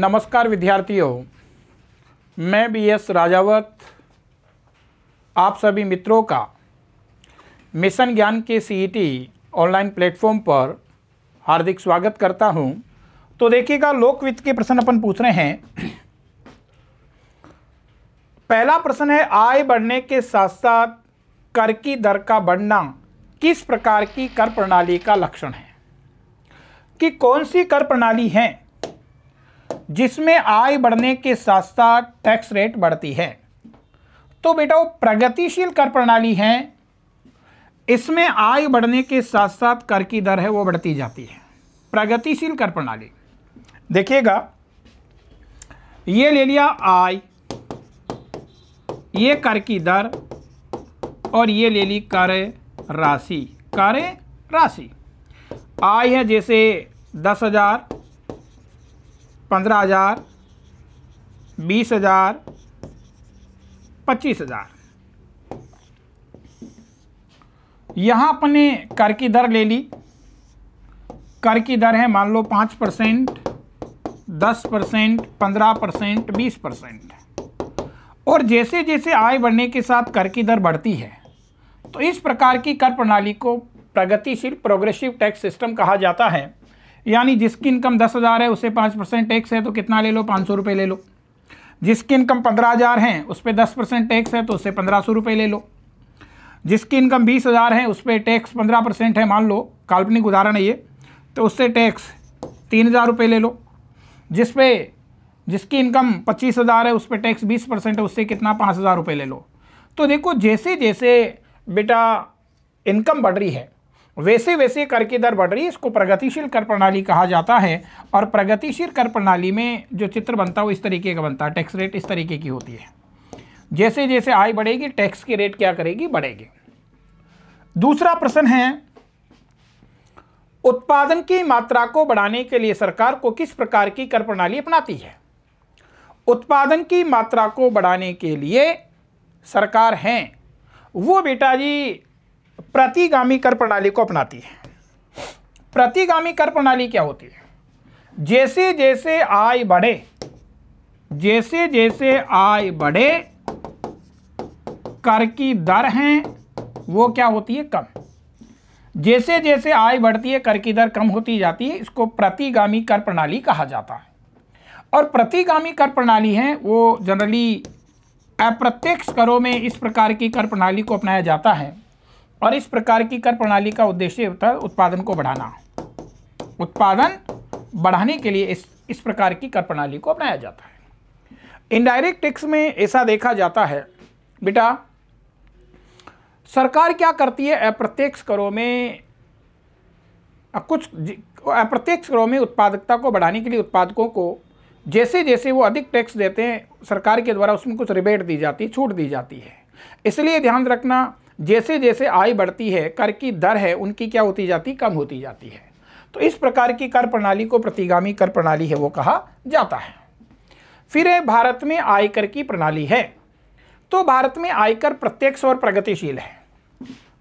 नमस्कार विद्यार्थियों मैं बी एस राजावत आप सभी मित्रों का मिशन ज्ञान के सीईटी ऑनलाइन प्लेटफॉर्म पर हार्दिक स्वागत करता हूं तो देखिएगा लोकवित्त के प्रश्न अपन पूछ रहे हैं पहला प्रश्न है आय बढ़ने के साथ साथ कर की दर का बढ़ना किस प्रकार की कर प्रणाली का लक्षण है कि कौन सी कर प्रणाली है जिसमें आय बढ़ने के साथ साथ टैक्स रेट बढ़ती है तो बेटा वो प्रगतिशील कर प्रणाली है इसमें आय बढ़ने के साथ साथ कर की दर है वो बढ़ती जाती है प्रगतिशील कर प्रणाली देखिएगा ये ले लिया आय ये कर की दर और ये ले ली कर राशि कर राशि आय है जैसे दस हज़ार पंद्रह हज़ार बीस हज़ार पच्चीस हज़ार यहाँ अपने कर की दर ले ली कर की दर है मान लो पाँच परसेंट दस परसेंट पंद्रह परसेंट बीस परसेंट और जैसे जैसे आय बढ़ने के साथ कर की दर बढ़ती है तो इस प्रकार की कर प्रणाली को प्रगतिशील प्रोग्रेसिव टैक्स सिस्टम कहा जाता है यानी जिसकी इनकम दस हज़ार है उसे पाँच परसेंट टैक्स है तो कितना ले लो पाँच सौ रुपये ले लो जिसकी इनकम पंद्रह हज़ार है उस पर दस परसेंट टैक्स है तो उससे पंद्रह सौ रुपये ले लो जिसकी इनकम बीस हज़ार है उस पर टैक्स पंद्रह परसेंट है मान लो काल्पनिक उदाहरण है ये तो उससे टैक्स तीन हज़ार रुपये ले लो जिस पे जिसकी इनकम पच्चीस हज़ार है उस पर टैक्स बीस परसेंट है उससे कितना पाँच हज़ार रुपये ले लो तो देखो जैसे जैसे बेटा इनकम बढ़ रही है वैसे वैसे कर की दर बढ़ रही है इसको प्रगतिशील कर प्रणाली कहा जाता है और प्रगतिशील कर प्रणाली में जो चित्र बनता है वो इस तरीके का बनता है टैक्स रेट इस तरीके की होती है जैसे जैसे आय बढ़ेगी टैक्स की रेट क्या करेगी बढ़ेगी दूसरा प्रश्न है उत्पादन की मात्रा को बढ़ाने के लिए सरकार को किस प्रकार की कर प्रणाली अपनाती है उत्पादन की मात्रा को बढ़ाने के लिए सरकार हैं वो बेटा जी प्रतिगामी कर प्रणाली को अपनाती है प्रतिगामी कर प्रणाली क्या होती है जैसे जैसे आय बढ़े जैसे जैसे आय बढ़े कर की दर है वो क्या होती है कम जैसे जैसे आय बढ़ती है कर की दर कम होती जाती है इसको प्रतिगामी कर प्रणाली कहा जाता है और प्रतिगामी कर प्रणाली है वो जनरली अप्रत्यक्ष करों में इस प्रकार की कर प्रणाली को अपनाया जाता है और इस प्रकार की कर प्रणाली का उद्देश्य होता है उत्पादन को बढ़ाना उत्पादन बढ़ाने के लिए इस इस प्रकार की कर प्रणाली को अपनाया जाता है इनडायरेक्ट टैक्स में ऐसा देखा जाता है बेटा सरकार क्या करती है अप्रत्यक्ष करों में कुछ अप्रत्यक्ष करों में उत्पादकता को बढ़ाने के लिए उत्पादकों को जैसे जैसे वो अधिक टैक्स देते हैं सरकार के द्वारा उसमें कुछ रिबेट दी जाती छूट दी जाती है इसलिए ध्यान रखना जैसे जैसे आय बढ़ती है कर की दर है उनकी क्या होती जाती कम होती जाती है तो इस प्रकार की कर प्रणाली को प्रतिगामी कर प्रणाली है वो कहा जाता है फिर है भारत में आयकर की प्रणाली है तो भारत में आयकर प्रत्यक्ष और प्रगतिशील है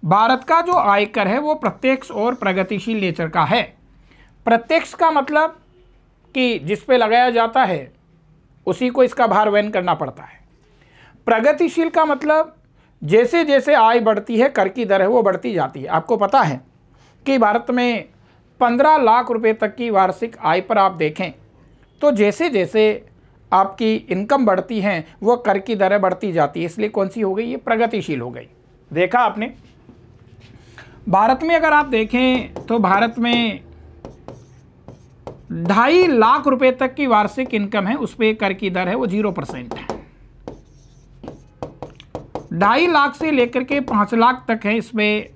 भारत का जो आयकर है वो प्रत्यक्ष और प्रगतिशील नेचर का है प्रत्यक्ष का मतलब कि जिस पे लगाया जाता है उसी को इसका भार वहन करना पड़ता है प्रगतिशील का मतलब जैसे जैसे आय बढ़ती है कर की दर है वो बढ़ती जाती है आपको पता है कि भारत में पंद्रह लाख रुपए तक की वार्षिक आय पर आप देखें तो जैसे जैसे आपकी इनकम बढ़ती है वो कर की दरें बढ़ती जाती है इसलिए कौन सी हो गई ये प्रगतिशील हो गई देखा आपने भारत में अगर आप देखें तो भारत में ढाई लाख रुपए तक की वार्षिक इनकम है उस पर कर की दर है वो जीरो परसेंट है ढाई लाख से लेकर के पाँच लाख तक है इसमें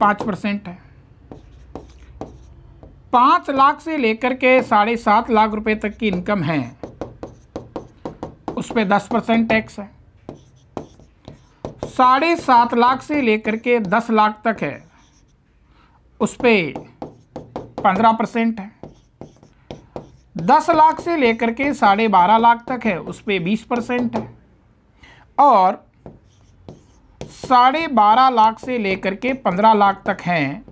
पाँच परसेंट है पाँच लाख से लेकर के साढ़े सात लाख रुपए तक की इनकम है उस पर दस परसेंट टैक्स है साढ़े सात लाख से लेकर के दस लाख तक है उस पर पंद्रह परसेंट है दस लाख से लेकर के साढ़े बारह लाख तक है उस पर बीस परसेंट है और साढ़े बारह लाख से लेकर के पंद्रह लाख तक हैं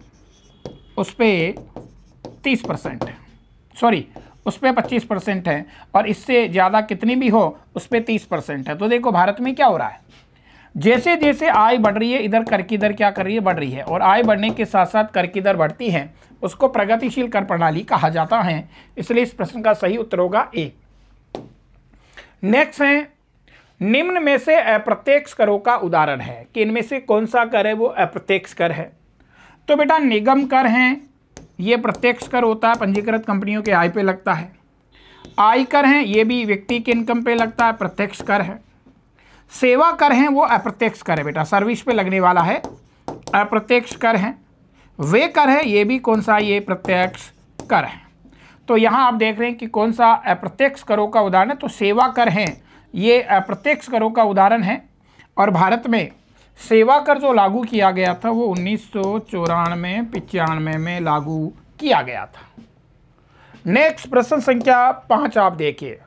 उस पर तीस परसेंट सॉरी उस पर पच्चीस परसेंट है और इससे ज़्यादा कितनी भी हो उस पर तीस परसेंट है तो देखो भारत में क्या हो रहा है जैसे जैसे आय बढ़ रही है इधर कर की दर क्या कर रही है बढ़ रही है और आय बढ़ने के साथ साथ कर की दर बढ़ती है उसको प्रगतिशील कर प्रणाली कहा जाता है इसलिए इस प्रश्न का सही उत्तर होगा ए नेक्स्ट है निम्न में से अप्रत्यक्ष करों का उदाहरण है कि इनमें से कौन सा कर है वो अप्रत्यक्ष कर है तो बेटा निगम कर हैं ये प्रत्यक्ष कर होता है पंजीकृत कंपनियों के आय पे लगता है आय कर हैं ये भी व्यक्ति के इनकम पे लगता है प्रत्यक्ष कर है सेवा कर हैं वो अप्रत्यक्ष कर है बेटा सर्विस पे लगने वाला है अप्रत्यक्ष कर हैं वे कर है ये भी कौन सा ये प्रत्यक्ष कर है तो यहाँ आप देख रहे हैं कि कौन सा अप्रत्यक्ष करों का उदाहरण है तो सेवा कर हैं ये अप्रत्यक्ष करों का उदाहरण है और भारत में सेवा कर जो लागू किया गया था वो उन्नीस सौ चौरानवे पचानवे में लागू किया गया था नेक्स्ट प्रश्न संख्या पांच आप देखिए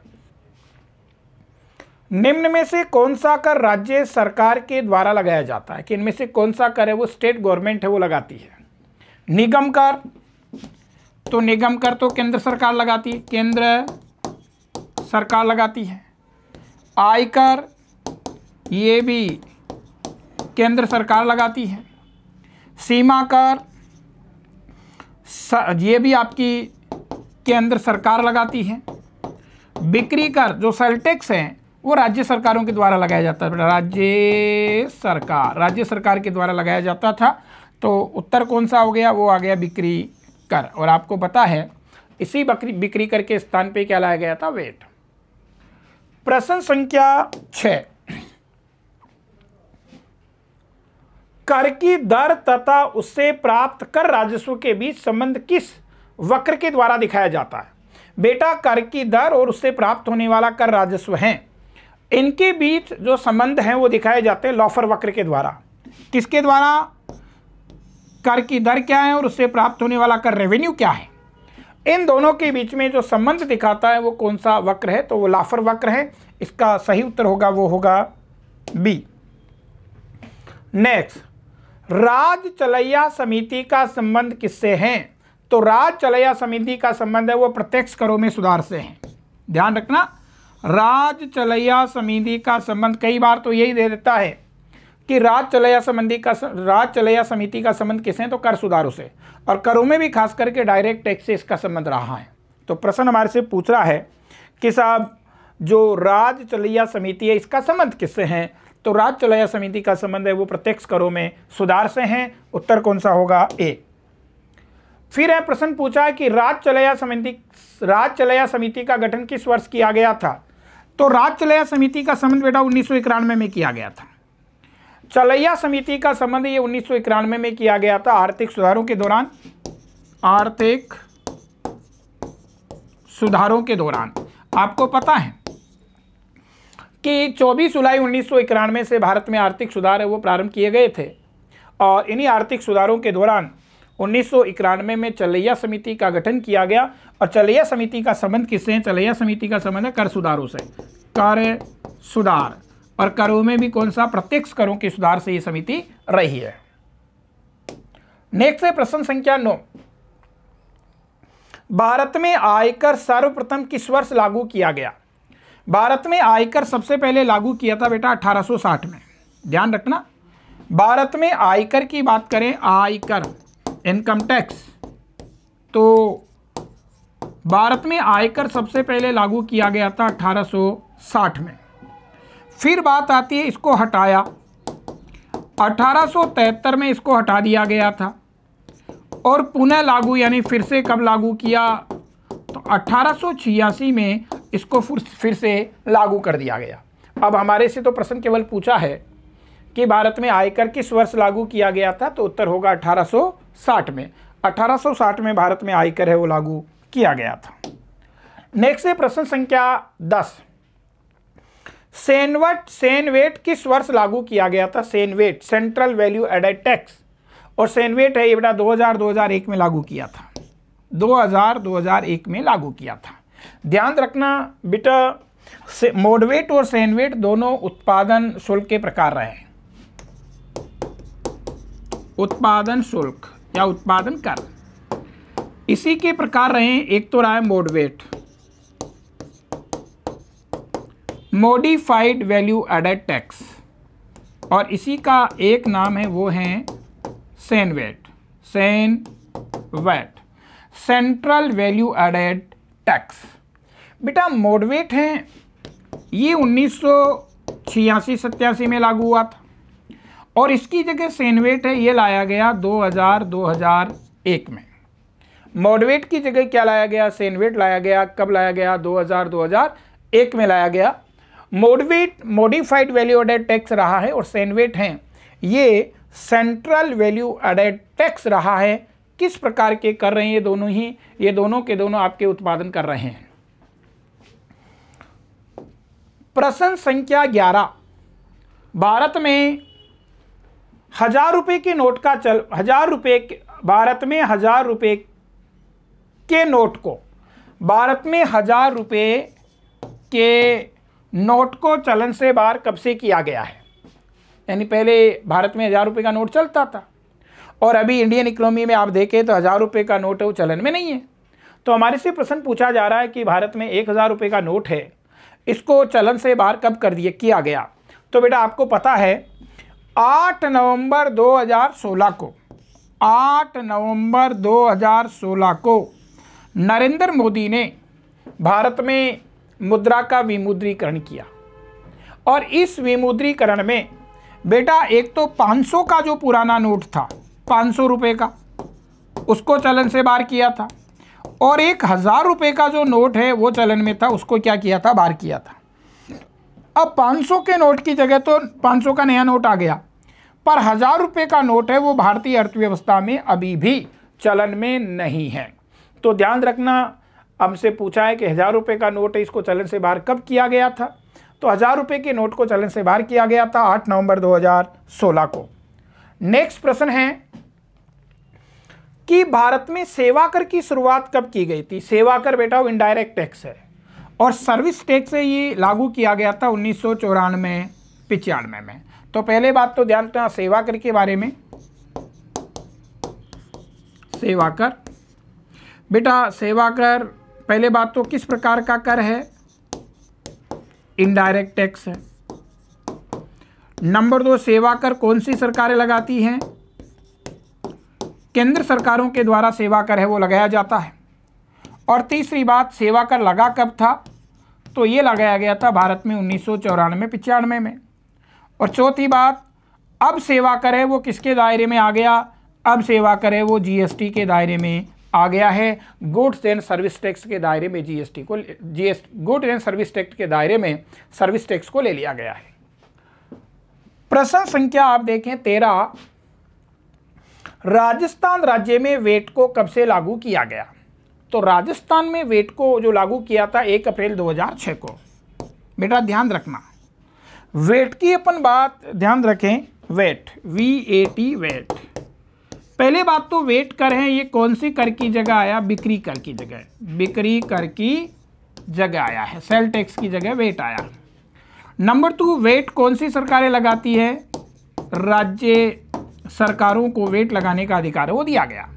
निम्न में से कौन सा कर राज्य सरकार के द्वारा लगाया जाता है कि इनमें से कौन सा कर है वो स्टेट गवर्नमेंट है वो लगाती है निगम कर तो निगम कर तो केंद्र सरकार लगाती है केंद्र सरकार लगाती है आयकर ये भी केंद्र सरकार लगाती है सीमा कर ये भी आपकी केंद्र सरकार लगाती है बिक्री कर जो सेल हैं वो राज्य सरकारों के द्वारा लगाया जाता है राज्य सरकार राज्य सरकार के द्वारा लगाया जाता था तो उत्तर कौन सा हो गया वो आ गया बिक्री कर और आपको पता है इसी बकरी बिक्री कर के स्थान पे क्या लाया गया था वेट प्रश्न संख्या छ कर की दर तथा उससे प्राप्त कर राजस्व के बीच संबंध किस वक्र के द्वारा दिखाया जाता है बेटा कर की दर और उससे प्राप्त होने वाला कर राजस्व है इनके बीच जो संबंध है वो दिखाए जाते हैं लॉफर वक्र के द्वारा किसके द्वारा कर की दर क्या है और उससे प्राप्त होने वाला कर रेवेन्यू क्या है इन दोनों के बीच में जो संबंध दिखाता है वो कौन सा वक्र है तो वो लाफर वक्र है इसका सही उत्तर होगा वो होगा बी नेक्स्ट राज चलैया समिति का संबंध किससे है तो राज चलैया समिति का संबंध है वो प्रत्यक्ष करों में सुधार से है ध्यान रखना राज चलैया समिति का संबंध कई बार तो यही दे देता है कि राज चलया संबंधी का राज चलया समिति का संबंध हैं तो कर सुधारों से और करों में भी खास करके डायरेक्ट टैक्स से इसका संबंध रहा है तो प्रश्न हमारे से पूछ रहा है कि साहब जो राज चलैया समिति है इसका संबंध किससे है तो राज चलैया समिति का संबंध है वो प्रत्यक्ष करों में सुधार से हैं उत्तर कौन सा होगा ए फिर है प्रश्न पूछा है कि राज चलैया समिति राज चलैया समिति का गठन किस वर्ष किया गया था तो राज चलैया समिति का संबंध बेटा उन्नीस में किया गया था चलैया समिति का संबंध ये उन्नीस में, में किया गया था आर्थिक सुधारों के दौरान आर्थिक सुधारों के दौरान आपको पता है कि 24 जुलाई उन्नीस से भारत में आर्थिक सुधार है वो प्रारंभ किए गए थे और इन्हीं आर्थिक सुधारों के दौरान उन्नीस में, में चलैया समिति का गठन किया गया और चलैया समिति का संबंध किससे है चलैया समिति का संबंध है कर सुधारों से कर सुधार और करों में भी कौन सा प्रत्यक्ष करों के सुधार से यह समिति रही है नेक्स्ट है प्रश्न संख्या नौ भारत में आयकर सर्वप्रथम किस वर्ष लागू किया गया भारत में आयकर सबसे पहले लागू किया था बेटा 1860 में ध्यान रखना भारत में आयकर की बात करें आयकर इनकम टैक्स तो भारत में आयकर सबसे पहले लागू किया गया था 1860 में फिर बात आती है इसको हटाया 1873 में इसको हटा दिया गया था और पुनः लागू यानी फिर से कब लागू किया तो 1886 में इसको फिर से लागू कर दिया गया अब हमारे से तो प्रश्न केवल पूछा है कि भारत में आयकर किस वर्ष लागू किया गया था तो उत्तर होगा 1860 में 1860 में भारत में आयकर है वो लागू किया गया था नेक्स्ट है प्रश्न संख्या सेनवट सेनवेट किस वर्ष लागू किया गया था CENVAT central value added tax और सेनवेट है ये बेटा 2000 2001 में लागू किया था 2000 2001 में लागू किया था ध्यान रखना बेटा मोडवेट और सेनवेट दोनों उत्पादन शुल्क के प्रकार रहे उत्पादन शुल्क या उत्पादन कर इसी के प्रकार रहे एक तो रहा है MODVAT modified value added tax और इसी का एक नाम है वो है CENVAT CENVAT central value added tax बेटा मोडवेट है ये उन्नीस सौ छियासी सत्यासी में लागू हुआ था और इसकी जगह सेनवेट है ये लाया गया 2000 2001 में मोडवेट की जगह क्या लाया गया सेनवेट लाया गया कब लाया गया 2000 2001 में लाया गया MODVAT modified value added tax रहा है और सैनवेट हैं ये सेंट्रल वैल्यू एडेड टैक्स रहा है किस प्रकार के कर रहे हैं ये दोनों ही ये दोनों के दोनों आपके उत्पादन कर रहे हैं प्रश्न संख्या ग्यारह भारत में हजार रुपए के नोट का चल हजार रुपए भारत में हजार रुपये के नोट को भारत में हजार रुपये के नोट को चलन से बाहर कब से किया गया है यानी पहले भारत में हज़ार रुपये का नोट चलता था और अभी इंडियन इकोनॉमी में आप देखें तो हज़ार रुपये का नोट वो चलन में नहीं है तो हमारे से प्रश्न पूछा जा रहा है कि भारत में एक हज़ार रुपये का नोट है इसको चलन से बाहर कब कर दिया किया गया तो बेटा आपको पता है आठ नवंबर 2016 को आठ नवंबर 2016 को नरेंद्र मोदी ने भारत में मुद्रा का विमुद्रीकरण किया और इस विमुद्रीकरण में बेटा एक तो 500 का जो पुराना नोट था पाँच सौ रुपये का उसको चलन से बाहर किया था और एक हज़ार रुपये का जो नोट है वो चलन में था उसको क्या किया था बाहर किया था अब 500 के नोट की जगह तो 500 का नया नोट आ गया पर हज़ार रुपये का नोट है वो भारतीय अर्थव्यवस्था में अभी भी चलन में नहीं है तो ध्यान रखना हमसे पूछा है कि हज़ार रुपये का नोट है इसको चलन से बाहर कब किया गया था तो हज़ार रुपये के नोट को चलन से बाहर किया गया था आठ नवंबर 2016 को नेक्स्ट प्रश्न है कि भारत में सेवा कर की शुरुआत कब की गई थी सेवा कर बेटा वो इनडायरेक्ट टैक्स है और सर्विस टैक्स है ये लागू किया गया था उन्नीस सौ चौरानवे पिचानवे में तो पहले बात तो ध्यान रखना सेवा कर के बारे में सेवा कर बेटा सेवा कर पहले बात तो किस प्रकार का कर है इनडायरेक्ट टैक्स है नंबर दो सेवा कर कौन सी सरकारें लगाती हैं केंद्र सरकारों के द्वारा सेवा कर है वो लगाया जाता है और तीसरी बात सेवा कर लगा कब था तो ये लगाया गया था भारत में उन्नीस सौ चौरानवे पचानवे में और चौथी बात अब सेवा कर है वो किसके दायरे में आ गया अब सेवा कर है वो जीएसटी के दायरे में आ गया है गुड्स एंड सर्विस टैक्स के दायरे में जीएसटी को GS good and service tax के दायरे में सर्विस टैक्स को ले लिया गया है प्रश्न संख्या आप देखें तेरह राजस्थान राज्य में वेट को कब से लागू किया गया तो राजस्थान में वेट को जो लागू किया था एक अप्रैल 2006 को बेटा ध्यान रखना वेट की अपन बात ध्यान रखें VAT V A T VAT पहले बात तो वेट कर है ये कौन सी कर की जगह आया बिक्री कर की जगह बिक्री कर की जगह आया है सेल टैक्स की जगह वेट आया नंबर टू वेट कौन सी सरकारें लगाती है राज्य सरकारों को वेट लगाने का अधिकार है वो दिया गया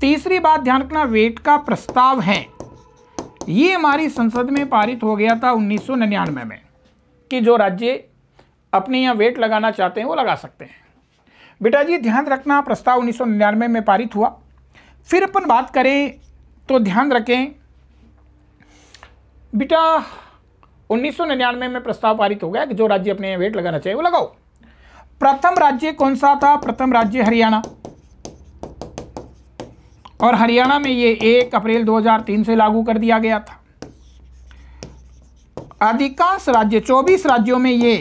तीसरी बात ध्यान रखना वेट का प्रस्ताव है ये हमारी संसद में पारित हो गया था उन्नीस में कि जो राज्य अपने यहाँ वेट लगाना चाहते हैं वो लगा सकते हैं बेटा जी ध्यान रखना प्रस्ताव उन्नीस में पारित हुआ फिर अपन बात करें तो ध्यान रखें बेटा 1999 में प्रस्ताव पारित हो गया कि जो राज्य अपने वेट लगाना चाहिए वो लगाओ प्रथम राज्य कौन सा था प्रथम राज्य हरियाणा और हरियाणा में ये एक अप्रैल 2003 से लागू कर दिया गया था अधिकांश राज्य 24 राज्यों में ये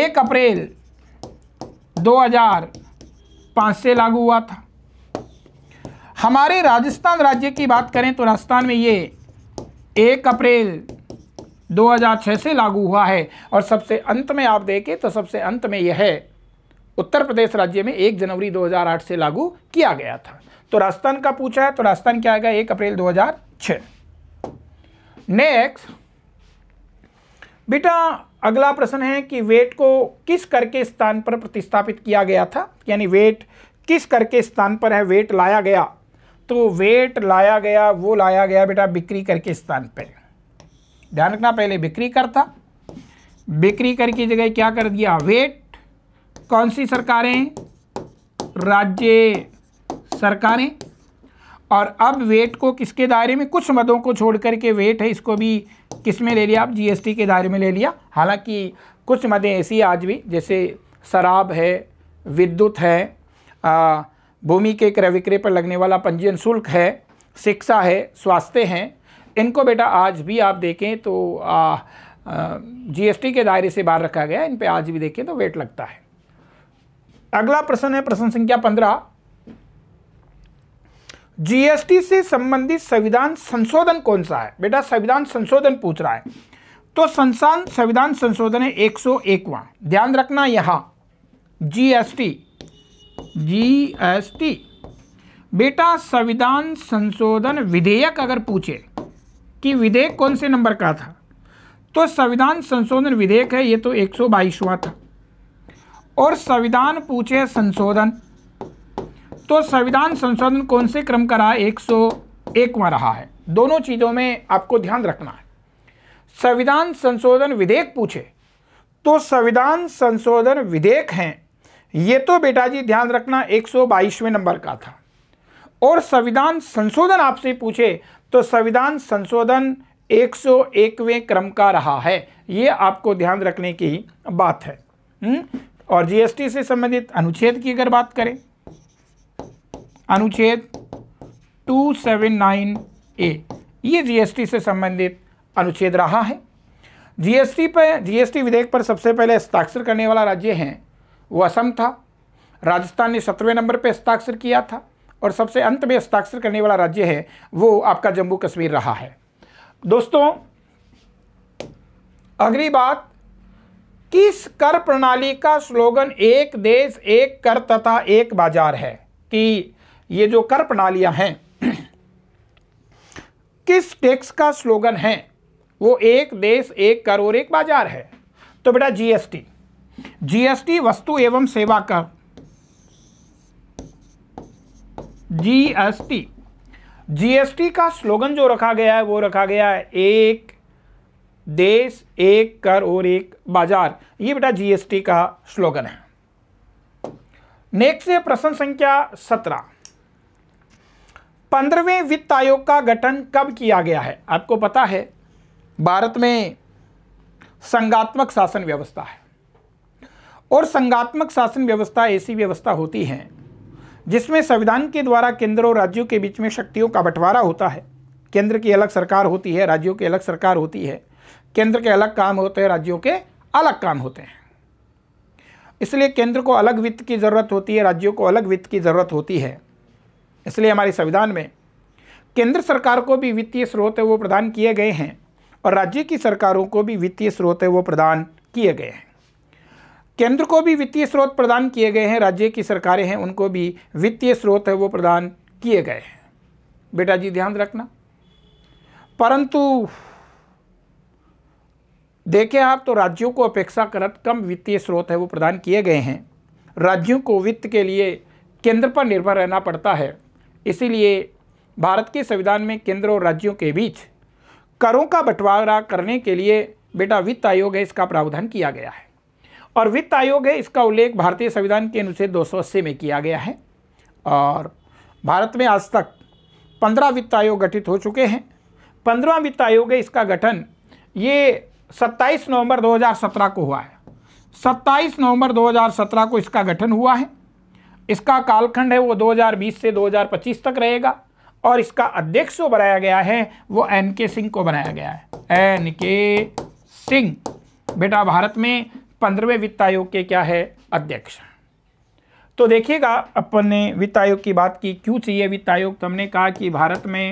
एक अप्रैल 2005 से लागू हुआ था हमारे राजस्थान राज्य की बात करें तो राजस्थान में ये 1 अप्रैल 2006 से लागू हुआ है और सबसे अंत में आप देखें तो सबसे अंत में यह है उत्तर प्रदेश राज्य में एक जनवरी 2008 से लागू किया गया था तो राजस्थान का पूछा है तो राजस्थान क्या आएगा एक अप्रैल 2006 नेक्स्ट बेटा अगला प्रश्न है कि वेट को किस करके स्थान पर प्रतिस्थापित किया गया था यानी वेट किस करके स्थान पर है वेट लाया गया तो वेट लाया गया वो लाया गया बेटा बिक्री करके स्थान पर ध्यान रखना पहले बिक्री कर था बिक्री कर की जगह क्या कर दिया वेट कौन सी सरकारें राज्य सरकारें और अब वेट को किसके दायरे में कुछ मदों को छोड़ करके वेट है इसको भी किस में ले लिया आप जीएसटी के दायरे में ले लिया हालांकि कुछ मदें ऐसी आज भी जैसे शराब है विद्युत है भूमि के क्रय विक्रय पर लगने वाला पंजीयन शुल्क है शिक्षा है स्वास्थ्य हैं इनको बेटा आज भी आप देखें तो जीएसटी के दायरे से बाहर रखा गया इन पर आज भी देखें तो वेट लगता है अगला प्रश्न है प्रश्न संख्या पंद्रह जीएसटी से संबंधित संविधान संशोधन कौन सा है बेटा संविधान संशोधन पूछ रहा है तो संसान संविधान संशोधन है एक सौ एकवा ध्यान रखना यहां जीएसटी जीएसटी बेटा संविधान संशोधन विधेयक अगर पूछे कि विधेयक कौन से नंबर का था तो संविधान संशोधन विधेयक है ये तो एक सौ बाईसवा था और संविधान पूछे संशोधन तो संविधान संशोधन कौन से क्रम का रहा एक सौ एकवा रहा है दोनों चीज़ों में आपको ध्यान रखना है संविधान संशोधन विधेयक पूछे तो संविधान संशोधन विधेयक हैं ये तो बेटा जी ध्यान रखना एक सौ बाईसवें नंबर का था और संविधान संशोधन आपसे पूछे तो संविधान संशोधन एक सौ एकवें क्रम का रहा है ये आपको ध्यान रखने की बात है हुँ? हम्म? और जीएसटी से संबंधित अनुच्छेद की अगर बात करें अनुच्छेद 279 ए ये जीएसटी से संबंधित अनुच्छेद रहा है जीएसटी पर जीएसटी विधेयक पर सबसे पहले हस्ताक्षर करने वाला राज्य है वो असम था राजस्थान ने सत्रहवें नंबर पर हस्ताक्षर किया था और सबसे अंत में हस्ताक्षर करने वाला राज्य है वो आपका जम्मू कश्मीर रहा है दोस्तों अगली बात किस कर प्रणाली का स्लोगन एक देश एक कर तथा एक बाजार है कि ये जो कर प्रणालियां हैं किस टैक्स का स्लोगन है वो एक देश एक कर और एक बाजार है तो बेटा जीएसटी जीएसटी वस्तु एवं सेवा कर जीएसटी जीएसटी का स्लोगन जो रखा गया है वो रखा गया है एक देश एक कर और एक बाजार ये बेटा जीएसटी का स्लोगन है नेक्स्ट है प्रश्न संख्या सत्रह पंद्रहवें वित्त आयोग का गठन कब किया गया है आपको पता है भारत में संगात्मक शासन व्यवस्था है और संगात्मक शासन व्यवस्था ऐसी व्यवस्था होती है जिसमें संविधान के द्वारा केंद्र और राज्यों के बीच में शक्तियों का बंटवारा होता है केंद्र की अलग सरकार होती है राज्यों की अलग सरकार होती है केंद्र के अलग काम होते हैं राज्यों के अलग काम होते हैं इसलिए केंद्र को अलग वित्त की ज़रूरत होती है राज्यों को अलग वित्त की ज़रूरत होती है इसलिए हमारे संविधान में केंद्र सरकार को भी वित्तीय स्रोत वो प्रदान किए गए हैं और राज्य की सरकारों को भी वित्तीय स्रोत वो प्रदान किए गए हैं केंद्र को भी वित्तीय स्रोत प्रदान किए गए हैं राज्य की सरकारें हैं उनको भी वित्तीय स्रोत है वो प्रदान किए गए हैं बेटा जी ध्यान रखना परंतु देखें आप तो राज्यों को अपेक्षाकृत कम वित्तीय स्रोत है वो प्रदान किए गए हैं राज्यों को वित्त के लिए केंद्र पर निर्भर रहना पड़ता है इसीलिए भारत के संविधान में केंद्र और राज्यों के बीच करों का बंटवारा करने के लिए बेटा वित्त आयोग है इसका प्रावधान किया गया है और वित्त आयोग है इसका उल्लेख भारतीय संविधान के अनुच्छेद दो में किया गया है और भारत में आज तक पंद्रह वित्त आयोग गठित हो चुके हैं पंद्रह वित्त आयोग है इसका गठन ये 27 नवंबर 2017 को हुआ है 27 नवंबर 2017 को इसका गठन हुआ है इसका कालखंड है वो 2020 से 2025 तक रहेगा और इसका अध्यक्ष जो बनाया गया है वो एन के सिंह को बनाया गया है एन के सिंह बेटा भारत में पंद्रहवें वित्त आयोग के क्या है अध्यक्ष तो देखिएगा अपन ने वित्त आयोग की बात की क्यों चाहिए वित्त आयोग तो हमने कहा कि भारत में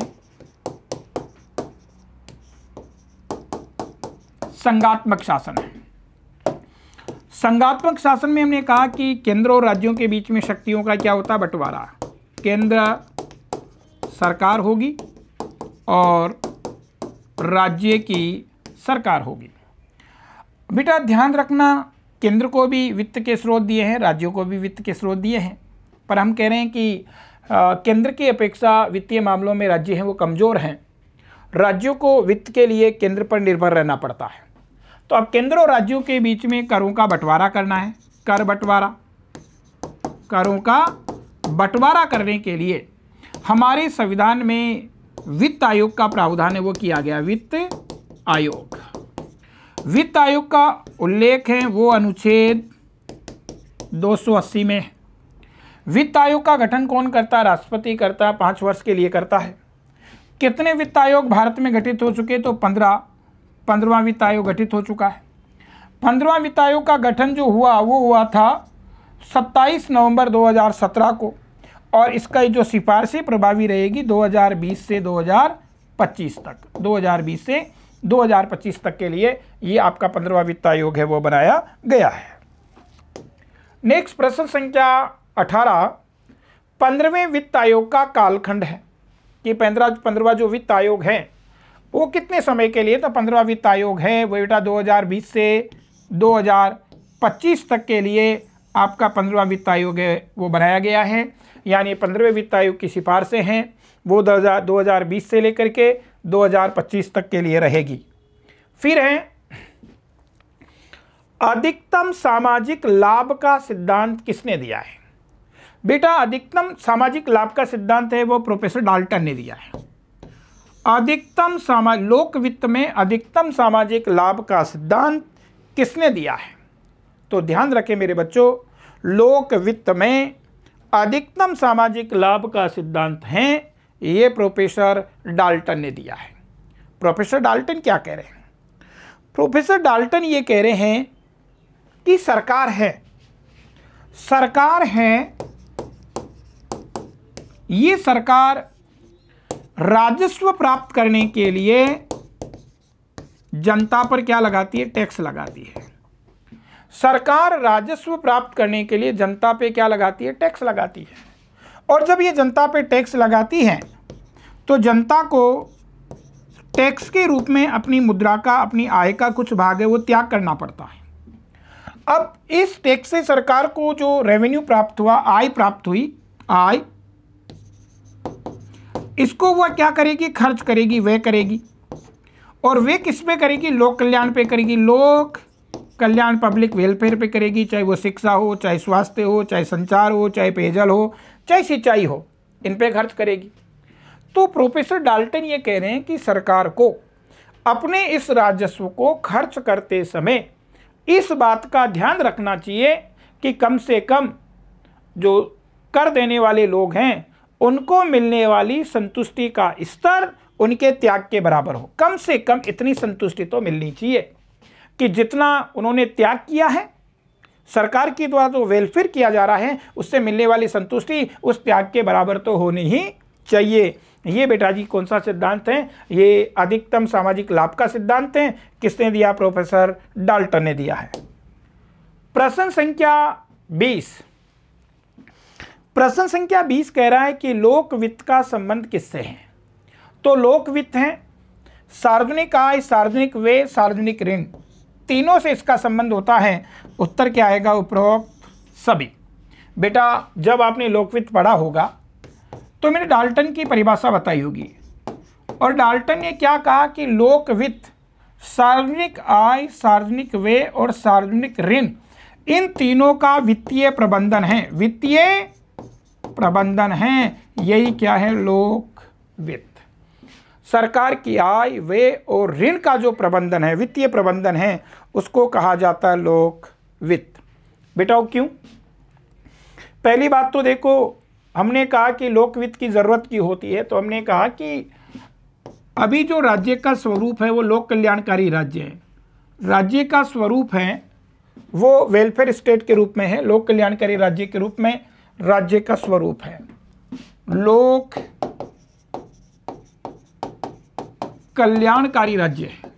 संगात्मक शासन है संगात्मक शासन में हमने कहा कि केंद्र और राज्यों के बीच में शक्तियों का क्या होता बंटवारा केंद्र सरकार होगी और राज्य की सरकार होगी बेटा ध्यान रखना केंद्र को भी वित्त के स्रोत दिए हैं राज्यों को भी वित्त के स्रोत दिए हैं पर हम कह रहे हैं कि केंद्र की अपेक्षा वित्तीय मामलों में राज्य हैं वो कमज़ोर हैं राज्यों को वित्त के लिए केंद्र पर निर्भर रहना पड़ता है तो अब केंद्र और राज्यों के बीच में करों का बंटवारा करना है कर बंटवारा करों का बंटवारा करने के लिए हमारे संविधान में वित्त आयोग का प्रावधान है वो किया गया वित्त आयोग वित्त आयोग का उल्लेख है वो अनुच्छेद 280 में वित्त आयोग का गठन कौन करता है राष्ट्रपति करता है पाँच वर्ष के लिए करता है कितने वित्त आयोग भारत में गठित हो चुके तो पंद्रह पंद्रवा वित्त आयोग गठित हो चुका है पंद्रवा वित्त आयोग का गठन जो हुआ वो हुआ था 27 नवंबर 2017 को और इसका जो सिफारिशें प्रभावी रहेगी 2020 से 2025 तक 2020 से 2025 तक के लिए ये आपका पंद्रवा वित्त आयोग है वो बनाया गया है नेक्स्ट प्रश्न संख्या 18 पंद्रहवें वित्त आयोग का कालखंड है कि पंद्रह पंद्रवा जो वित्त आयोग है वो कितने समय के लिए तो पंद्रह वित्त आयोग है वो बेटा 2020 से 2025 तक के लिए आपका पंद्रवा वित्त आयोग है वो बनाया गया है यानी पंद्रहवें वित्त आयोग की सिफारसें हैं वो बीस से लेकर के 2025 तक के लिए रहेगी फिर है अधिकतम सामाजिक लाभ का सिद्धांत किसने दिया है बेटा अधिकतम सामाजिक लाभ का सिद्धांत है वो प्रोफेसर डाल्टन ने दिया है अधिकतम सामा लोक वित्त में अधिकतम सामाजिक लाभ का सिद्धांत किसने दिया है तो ध्यान रखें मेरे बच्चों लोक वित्त में अधिकतम सामाजिक लाभ का सिद्धांत है ये प्रोफेसर डाल्टन ने दिया है प्रोफेसर डाल्टन क्या कह रहे हैं प्रोफेसर डाल्टन ये कह रहे हैं कि सरकार है सरकार है ये सरकार राजस्व प्राप्त करने के लिए जनता पर क्या लगाती है टैक्स लगाती है सरकार राजस्व प्राप्त करने के लिए जनता पे क्या लगाती है टैक्स लगाती है और जब ये जनता पे टैक्स लगाती है तो जनता को टैक्स के रूप में अपनी मुद्रा का अपनी आय का कुछ भाग है वो त्याग करना पड़ता है अब इस टैक्स से सरकार को जो रेवेन्यू प्राप्त हुआ आय प्राप्त हुई आय इसको वह क्या करेगी खर्च करेगी वह करेगी और वे किस पे करेगी लोक कल्याण पे करेगी लोक कल्याण पब्लिक वेलफेयर पे करेगी चाहे वो शिक्षा हो चाहे स्वास्थ्य हो चाहे संचार हो चाहे पेयजल हो चाहे सिंचाई हो इन पे खर्च करेगी तो प्रोफेसर डाल्टन ये कह रहे हैं कि सरकार को अपने इस राजस्व को खर्च करते समय इस बात का ध्यान रखना चाहिए कि कम से कम जो कर देने वाले लोग हैं उनको मिलने वाली संतुष्टि का स्तर उनके त्याग के बराबर हो कम से कम इतनी संतुष्टि तो मिलनी चाहिए कि जितना उन्होंने त्याग किया है सरकार के द्वारा जो तो वेलफेयर किया जा रहा है उससे मिलने वाली संतुष्टि उस त्याग के बराबर तो होनी ही चाहिए ये बेटा जी कौन सा सिद्धांत है ये अधिकतम सामाजिक लाभ का सिद्धांत है किसने दिया प्रोफेसर डाल्टन ने दिया है प्रश्न संख्या बीस प्रश्न संख्या बीस कह रहा है कि लोक वित्त का संबंध किससे है तो लोक वित्त है सार्वजनिक आय सार्वजनिक वे सार्वजनिक ऋण तीनों से इसका संबंध होता है उत्तर क्या आएगा उपरोक्त सभी बेटा जब आपने लोकवित्त पढ़ा होगा तो मैंने डाल्टन की परिभाषा बताई होगी और डाल्टन ने क्या कहा कि लोकवित्त सार्वजनिक आय सार्वजनिक व्यय और सार्वजनिक ऋण इन तीनों का वित्तीय प्रबंधन है वित्तीय प्रबंधन है यही क्या है लोक वित्त सरकार की आय व्यय और ऋण का जो प्रबंधन है वित्तीय प्रबंधन है उसको कहा जाता है लोक वित्त बेटाओ क्यों पहली बात तो देखो हमने कहा कि लोक वित्त की ज़रूरत की होती है तो हमने कहा कि अभी जो राज्य का स्वरूप है वो लोक कल्याणकारी राज्य है राज्य का स्वरूप है वो वेलफेयर स्टेट के रूप में है लोक कल्याणकारी राज्य के रूप में राज्य का स्वरूप है लोक कल्याणकारी राज्य है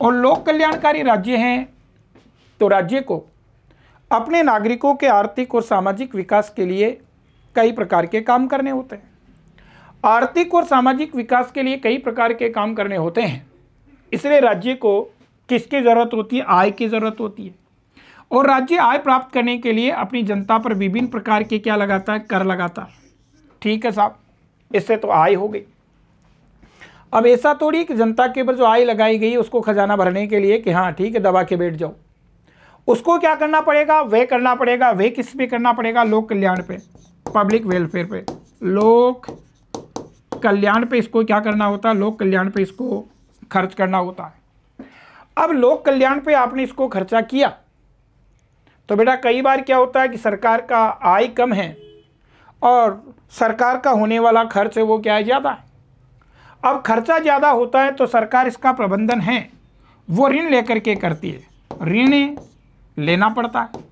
और लोक कल्याणकारी राज्य हैं तो राज्य को अपने नागरिकों के आर्थिक और सामाजिक विकास के लिए कई प्रकार के काम करने होते हैं आर्थिक और सामाजिक विकास के लिए कई प्रकार के काम करने होते हैं इसलिए राज्य को किसकी ज़रूरत होती है आय की ज़रूरत होती है और राज्य आय प्राप्त करने के लिए अपनी जनता पर विभिन्न प्रकार के क्या लगाता है कर लगाता है ठीक है साहब इससे तो आय हो गई अब ऐसा थोड़ी कि जनता के ऊपर जो आय लगाई गई उसको खजाना भरने के लिए कि हाँ ठीक है दबा के बैठ जाओ उसको क्या करना पड़ेगा वे करना पड़ेगा वे किस पे करना पड़ेगा लोक कल्याण पे पब्लिक वेलफेयर पे लोक कल्याण पे इसको क्या करना होता है लोक कल्याण पे इसको खर्च करना होता है अब लोक कल्याण पे आपने इसको खर्चा किया तो बेटा कई बार क्या होता है कि सरकार का आय कम है और सरकार का होने वाला खर्च है वो क्या है ज़्यादा है अब खर्चा ज़्यादा होता है तो सरकार इसका प्रबंधन है वो ऋण लेकर के करती है ऋण लेना पड़ता है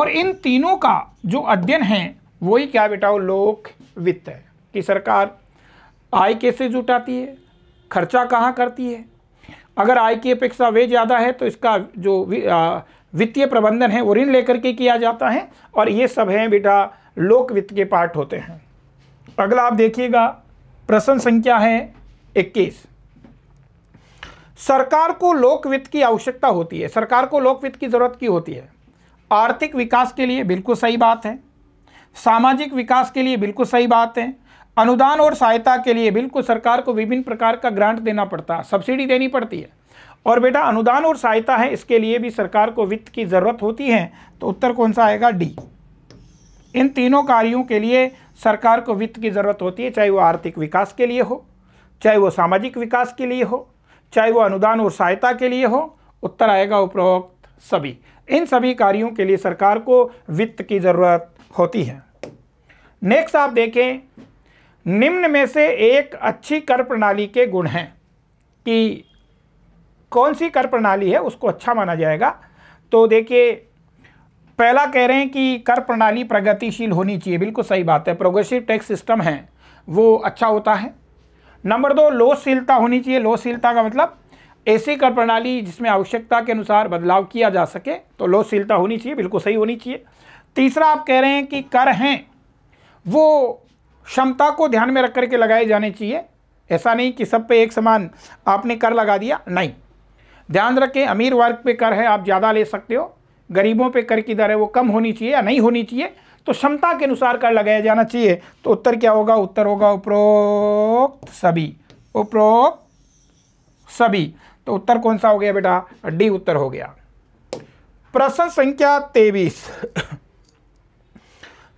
और इन तीनों का जो अध्ययन है वही क्या बेटा वो लोक वित्त है कि सरकार आय कैसे जुटाती है खर्चा कहाँ करती है अगर आय की अपेक्षा वे ज़्यादा है तो इसका जो वित्तीय प्रबंधन है वो ऋण लेकर के किया जाता है और ये सब हैं बेटा लोक वित्त के पार्ट होते हैं अगला आप देखिएगा प्रश्न संख्या है इक्कीस सरकार को लोक वित्त की आवश्यकता होती है सरकार को लोक वित्त की ज़रूरत की होती है आर्थिक विकास के लिए बिल्कुल सही बात है सामाजिक विकास के लिए बिल्कुल सही बात है अनुदान और सहायता के लिए बिल्कुल सरकार को विभिन्न प्रकार का ग्रांट देना पड़ता है सब्सिडी देनी पड़ती है और बेटा अनुदान और सहायता है इसके लिए भी सरकार को वित्त की ज़रूरत होती है तो उत्तर कौन सा आएगा डी इन तीनों कार्यों के लिए सरकार को वित्त की ज़रूरत होती है चाहे वो आर्थिक विकास के लिए हो चाहे वो सामाजिक विकास के लिए हो चाहे वो अनुदान और सहायता के लिए हो उत्तर आएगा उपरोक्त सभी इन सभी कार्यों के लिए सरकार को वित्त की ज़रूरत होती है नेक्स्ट आप देखें निम्न में से एक अच्छी कर प्रणाली के गुण हैं कि कौन सी कर प्रणाली है उसको अच्छा माना जाएगा तो देखिए पहला कह रहे हैं कि कर प्रणाली प्रगतिशील होनी चाहिए बिल्कुल सही बात है प्रोग्रेसिव टैक्स सिस्टम है वो अच्छा होता है नंबर दो लोशीलता होनी चाहिए लोशीलता का मतलब ऐसी कर प्रणाली जिसमें आवश्यकता के अनुसार बदलाव किया जा सके तो लोशीलता होनी चाहिए बिल्कुल सही होनी चाहिए तीसरा आप कह रहे हैं कि कर हैं वो क्षमता को ध्यान में रख करके लगाए जाने चाहिए ऐसा नहीं कि सब पे एक समान आपने कर लगा दिया नहीं ध्यान रखें अमीर वर्ग पे कर है आप ज़्यादा ले सकते हो गरीबों पे कर की दर है वो कम होनी चाहिए या नहीं होनी चाहिए तो क्षमता के अनुसार कर लगाया जाना चाहिए तो उत्तर क्या होगा उत्तर होगा उपरोक्त सभी उपरोक्त सभी तो उत्तर कौन सा हो गया बेटा डी उत्तर हो गया प्रश्न संख्या तेईस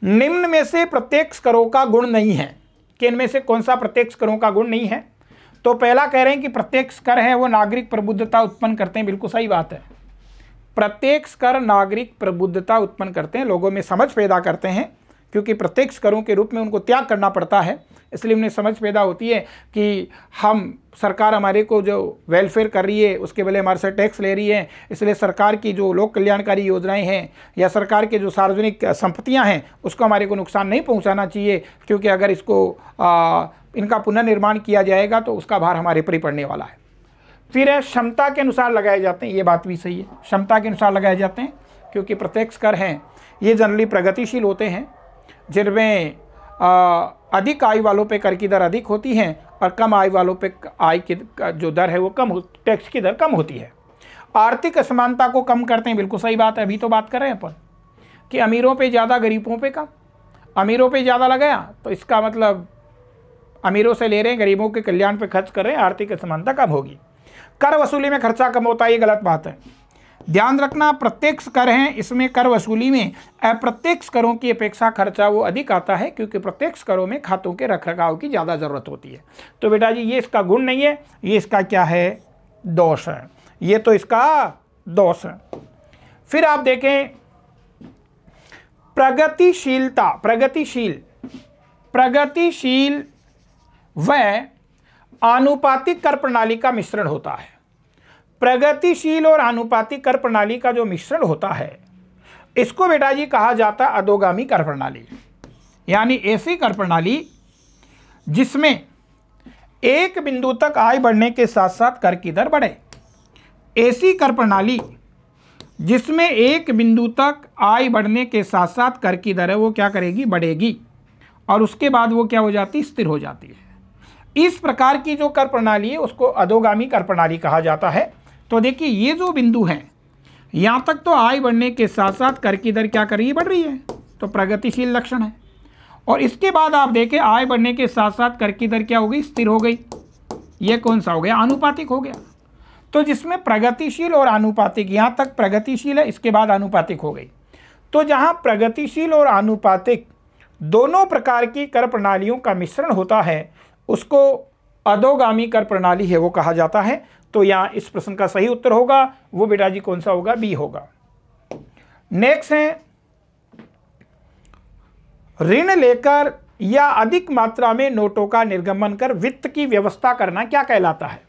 निम्न में से प्रत्यक्ष करों का गुण नहीं है कि इनमें से कौन सा प्रत्यक्ष करों का गुण नहीं है तो पहला कह रहे हैं कि प्रत्यक्ष कर है वो नागरिक प्रबुद्धता उत्पन्न करते हैं बिल्कुल सही बात है प्रत्यक्ष कर नागरिक प्रबुद्धता उत्पन्न करते हैं लोगों में समझ पैदा करते हैं क्योंकि प्रत्यक्ष करों के रूप में उनको त्याग करना पड़ता है इसलिए उन्हें समझ पैदा होती है कि हम सरकार हमारे को जो वेलफेयर कर रही है उसके बदले हमारे से टैक्स ले रही है इसलिए सरकार की जो लोक कल्याणकारी योजनाएं हैं या सरकार के जो सार्वजनिक संपत्तियां हैं उसको हमारे को नुकसान नहीं पहुंचाना चाहिए क्योंकि अगर इसको आ, इनका पुनर्निर्माण किया जाएगा तो उसका भार हमारे पर ही पड़ने वाला है फिर है क्षमता के अनुसार लगाए जाते हैं ये बात भी सही है क्षमता के अनुसार लगाए जाते हैं क्योंकि प्रत्यक्ष कर हैं ये जनरली प्रगतिशील होते हैं जिनमें अधिक आय वालों पे कर की दर अधिक होती है और कम आय वालों पे आय की जो दर है वो कम टैक्स की दर कम होती है आर्थिक असमानता को कम करते हैं बिल्कुल सही बात है अभी तो बात कर रहे हैं अपन कि अमीरों पे ज़्यादा गरीबों पे कम अमीरों पे ज़्यादा लगाया तो इसका मतलब अमीरों से ले रहे हैं गरीबों के कल्याण पर खर्च कर रहे हैं आर्थिक असमानता कम होगी कर वसूली में खर्चा कम होता है ये गलत बात है ध्यान रखना प्रत्यक्ष कर हैं इसमें कर वसूली में अप्रत्यक्ष करों की अपेक्षा खर्चा वो अधिक आता है क्योंकि प्रत्यक्ष करों में खातों के रखरखाव की ज़्यादा ज़रूरत होती है तो बेटा जी ये इसका गुण नहीं है ये इसका क्या है दोष है ये तो इसका दोष है फिर आप देखें प्रगतिशीलता प्रगतिशील प्रगतिशील व आनुपातिक कर प्रणाली का मिश्रण होता है प्रगतिशील और आनुपातिक कर प्रणाली का जो मिश्रण होता है इसको बेटा जी कहा जाता है अधोगामी कर प्रणाली यानी ऐसी कर प्रणाली जिसमें एक बिंदु तक आय बढ़ने के साथ साथ कर की दर बढ़े ऐसी कर प्रणाली जिसमें एक बिंदु तक आय बढ़ने के साथ साथ कर की दर है वो क्या करेगी बढ़ेगी और उसके बाद वो क्या हो जाती स्थिर हो जाती है इस प्रकार की जो कर प्रणाली है उसको अधोगामी कर प्रणाली कहा जाता है तो देखिए ये जो बिंदु है यहाँ तक तो आय बढ़ने के साथ साथ कर की दर क्या कर रही है बढ़ रही है तो प्रगतिशील लक्षण है और इसके बाद आप देखें आय बढ़ने के साथ साथ कर की दर क्या हो गई स्थिर हो गई ये कौन सा हो गया अनुपातिक हो गया तो जिसमें प्रगतिशील और अनुपातिक यहाँ तक प्रगतिशील है इसके बाद अनुपातिक हो गई तो जहाँ प्रगतिशील और अनुपातिक दोनों प्रकार की कर प्रणालियों का मिश्रण होता है उसको अधोगामी कर प्रणाली है वो कहा जाता है तो यहाँ इस प्रश्न का सही उत्तर होगा वो बेटा जी कौन सा होगा बी होगा नेक्स्ट है ऋण लेकर या अधिक मात्रा में नोटों का निर्गमन कर वित्त की व्यवस्था करना क्या कहलाता है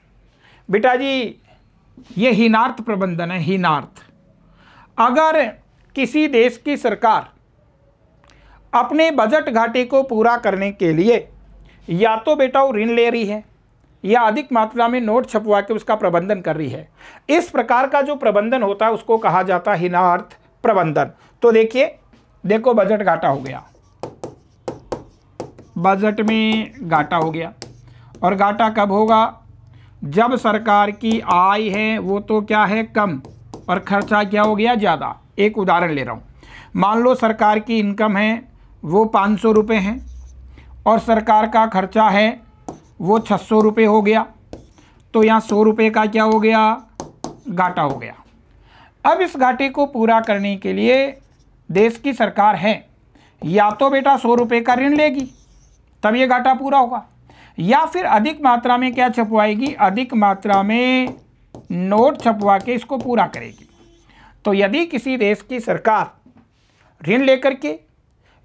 बेटा जी ये हीनार्थ प्रबंधन है हीनार्थ अगर किसी देश की सरकार अपने बजट घाटे को पूरा करने के लिए या तो बेटा वो ऋण ले रही है या अधिक मात्रा में नोट छपवा के उसका प्रबंधन कर रही है इस प्रकार का जो प्रबंधन होता है उसको कहा जाता है हिनार्थ प्रबंधन तो देखिए देखो बजट घाटा हो गया बजट में घाटा हो गया और घाटा कब होगा जब सरकार की आय है वो तो क्या है कम और खर्चा क्या हो गया ज़्यादा एक उदाहरण ले रहा हूँ मान लो सरकार की इनकम है वो पाँच सौ रुपये हैं और सरकार का खर्चा है वो छः सौ रुपये हो गया तो यहाँ सौ रुपये का क्या हो गया घाटा हो गया अब इस घाटे को पूरा करने के लिए देश की सरकार है या तो बेटा सौ रुपये का ऋण लेगी तब ये घाटा पूरा होगा या फिर अधिक मात्रा में क्या छपवाएगी अधिक मात्रा में नोट छपवा के इसको पूरा करेगी तो यदि किसी देश की सरकार ऋण लेकर के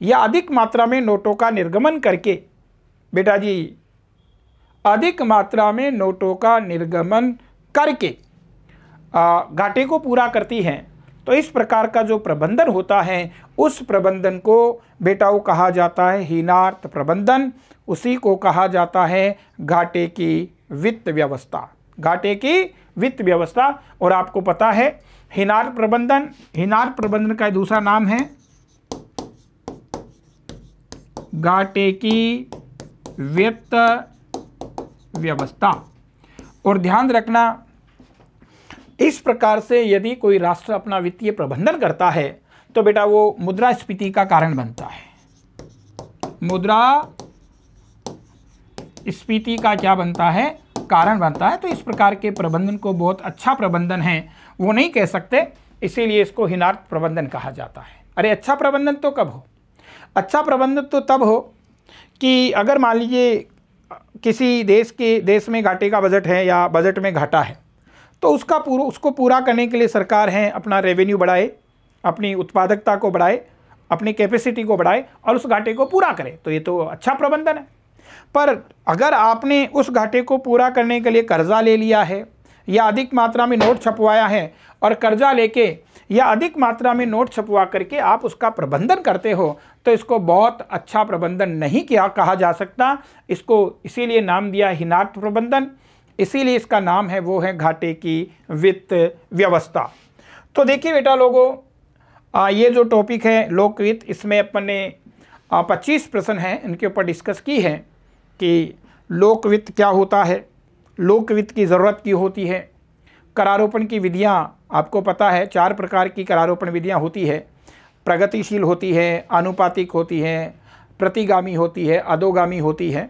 या अधिक मात्रा में नोटों का निर्गमन करके बेटा जी अधिक मात्रा में नोटों का निर्गमन करके घाटे को पूरा करती हैं तो इस प्रकार का जो प्रबंधन होता है उस प्रबंधन को बेटाओ कहा जाता है हीनार्थ प्रबंधन उसी को कहा जाता है घाटे की वित्त व्यवस्था घाटे की वित्त व्यवस्था और आपको पता है हिनार प्रबंधन हिनार प्रबंधन का दूसरा नाम है घाटे की वित्त व्यवस्था और ध्यान रखना इस प्रकार से यदि कोई राष्ट्र अपना वित्तीय प्रबंधन करता है तो बेटा वो मुद्रा स्फीति का कारण बनता है मुद्रा स्फीति का क्या बनता है कारण बनता है तो इस प्रकार के प्रबंधन को बहुत अच्छा प्रबंधन है वो नहीं कह सकते इसीलिए इसको हिनार्थ प्रबंधन कहा जाता है अरे अच्छा प्रबंधन तो कब हो अच्छा प्रबंधन तो तब हो कि अगर मान लीजिए किसी देश के देश में घाटे का बजट है या बजट में घाटा है तो उसका पूरा उसको पूरा करने के लिए सरकार है अपना रेवेन्यू बढ़ाए अपनी उत्पादकता को बढ़ाए अपनी कैपेसिटी को बढ़ाए और उस घाटे को पूरा करे तो ये तो अच्छा प्रबंधन है पर अगर आपने उस घाटे को पूरा करने के लिए कर्जा ले लिया है या अधिक मात्रा में नोट छपवाया है और कर्जा लेके या अधिक मात्रा में नोट छपवा करके आप उसका प्रबंधन करते हो तो इसको बहुत अच्छा प्रबंधन नहीं किया कहा जा सकता इसको इसीलिए नाम दिया हिनाट प्रबंधन इसीलिए इसका नाम है वो है घाटे की वित्त व्यवस्था तो देखिए बेटा लोगों ये जो टॉपिक है लोकवित्त इसमें अपन ने पच्चीस प्रश्न हैं इनके ऊपर डिस्कस की है कि लोकवित्त क्या होता है लोकवित्त की ज़रूरत क्यों होती है करारोपण की विधियाँ आपको पता है चार प्रकार की करारोपण विधियाँ होती है प्रगतिशील होती है अनुपातिक होती है प्रतिगामी होती है अधोगामी होती है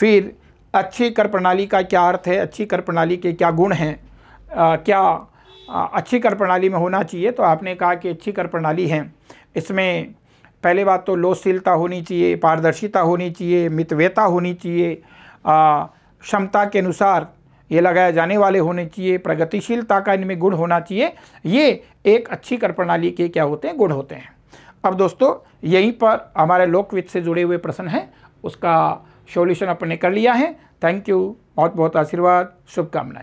फिर अच्छी कर प्रणाली का क्या अर्थ है अच्छी कर प्रणाली के क्या गुण हैं क्या आ, अच्छी कर प्रणाली में होना चाहिए तो आपने कहा कि अच्छी कर प्रणाली है इसमें पहले बात तो लोशीलता होनी चाहिए पारदर्शिता होनी चाहिए मितव्यता होनी चाहिए क्षमता के अनुसार ये लगाए जाने वाले होने चाहिए प्रगतिशीलता का इनमें गुण होना चाहिए ये एक अच्छी कर प्रणाली के क्या होते हैं गुण होते हैं अब दोस्तों यहीं पर हमारे लोकवित्त से जुड़े हुए प्रश्न हैं उसका सॉल्यूशन अपने कर लिया है थैंक यू बहुत बहुत आशीर्वाद शुभकामनाएं